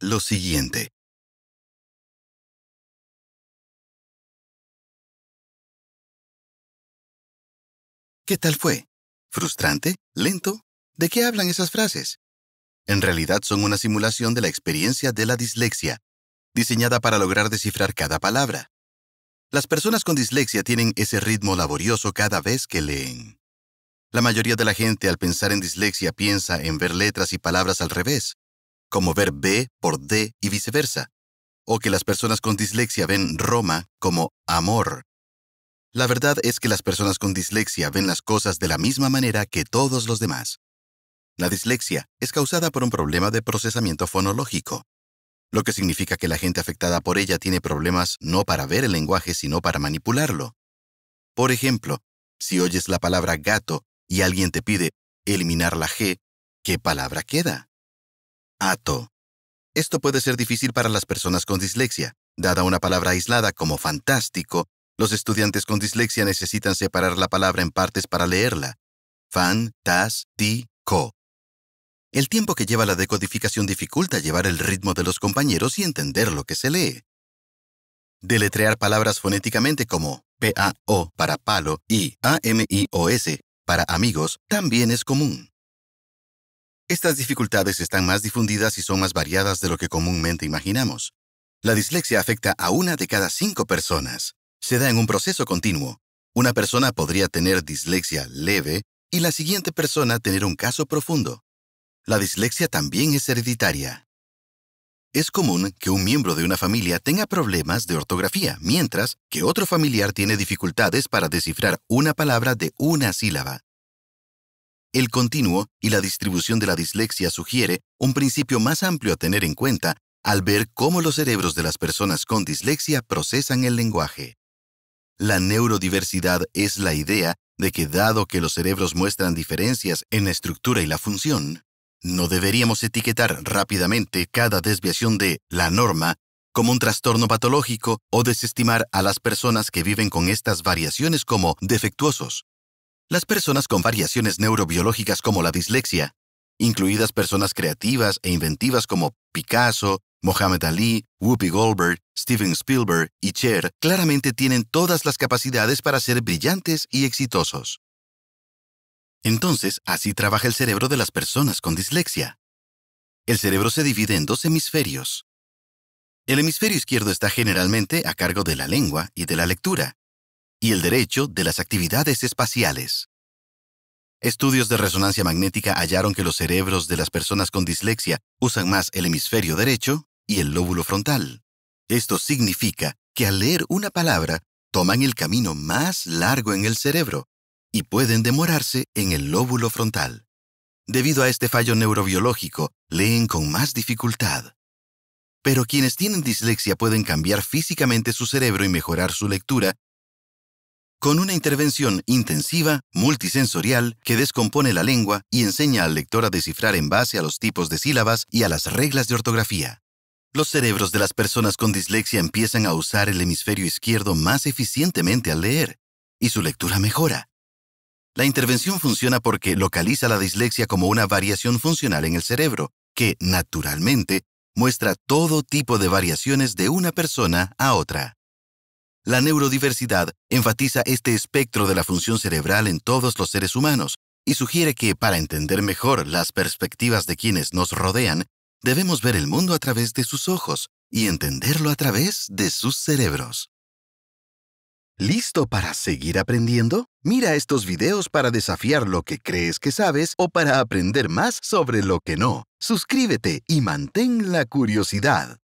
lo siguiente. ¿Qué tal fue? ¿Frustrante? ¿Lento? ¿De qué hablan esas frases? En realidad son una simulación de la experiencia de la dislexia, diseñada para lograr descifrar cada palabra. Las personas con dislexia tienen ese ritmo laborioso cada vez que leen. La mayoría de la gente al pensar en dislexia piensa en ver letras y palabras al revés como ver B por D y viceversa, o que las personas con dislexia ven Roma como amor. La verdad es que las personas con dislexia ven las cosas de la misma manera que todos los demás. La dislexia es causada por un problema de procesamiento fonológico, lo que significa que la gente afectada por ella tiene problemas no para ver el lenguaje, sino para manipularlo. Por ejemplo, si oyes la palabra gato y alguien te pide eliminar la G, ¿qué palabra queda? ato. Esto puede ser difícil para las personas con dislexia. Dada una palabra aislada como fantástico, los estudiantes con dislexia necesitan separar la palabra en partes para leerla. Fan-tas-ti-co. El tiempo que lleva la decodificación dificulta llevar el ritmo de los compañeros y entender lo que se lee. Deletrear palabras fonéticamente como o para palo y s para amigos también es común. Estas dificultades están más difundidas y son más variadas de lo que comúnmente imaginamos. La dislexia afecta a una de cada cinco personas. Se da en un proceso continuo. Una persona podría tener dislexia leve y la siguiente persona tener un caso profundo. La dislexia también es hereditaria. Es común que un miembro de una familia tenga problemas de ortografía, mientras que otro familiar tiene dificultades para descifrar una palabra de una sílaba el continuo y la distribución de la dislexia sugiere un principio más amplio a tener en cuenta al ver cómo los cerebros de las personas con dislexia procesan el lenguaje. La neurodiversidad es la idea de que dado que los cerebros muestran diferencias en la estructura y la función, no deberíamos etiquetar rápidamente cada desviación de la norma como un trastorno patológico o desestimar a las personas que viven con estas variaciones como defectuosos, las personas con variaciones neurobiológicas como la dislexia, incluidas personas creativas e inventivas como Picasso, Mohamed Ali, Whoopi Goldberg, Steven Spielberg y Cher, claramente tienen todas las capacidades para ser brillantes y exitosos. Entonces, así trabaja el cerebro de las personas con dislexia. El cerebro se divide en dos hemisferios. El hemisferio izquierdo está generalmente a cargo de la lengua y de la lectura, y el derecho de las actividades espaciales. Estudios de resonancia magnética hallaron que los cerebros de las personas con dislexia usan más el hemisferio derecho y el lóbulo frontal. Esto significa que al leer una palabra toman el camino más largo en el cerebro y pueden demorarse en el lóbulo frontal. Debido a este fallo neurobiológico, leen con más dificultad. Pero quienes tienen dislexia pueden cambiar físicamente su cerebro y mejorar su lectura con una intervención intensiva, multisensorial, que descompone la lengua y enseña al lector a descifrar en base a los tipos de sílabas y a las reglas de ortografía. Los cerebros de las personas con dislexia empiezan a usar el hemisferio izquierdo más eficientemente al leer, y su lectura mejora. La intervención funciona porque localiza la dislexia como una variación funcional en el cerebro, que, naturalmente, muestra todo tipo de variaciones de una persona a otra. La neurodiversidad enfatiza este espectro de la función cerebral en todos los seres humanos y sugiere que para entender mejor las perspectivas de quienes nos rodean, debemos ver el mundo a través de sus ojos y entenderlo a través de sus cerebros. ¿Listo para seguir aprendiendo? Mira estos videos para desafiar lo que crees que sabes o para aprender más sobre lo que no. Suscríbete y mantén la curiosidad.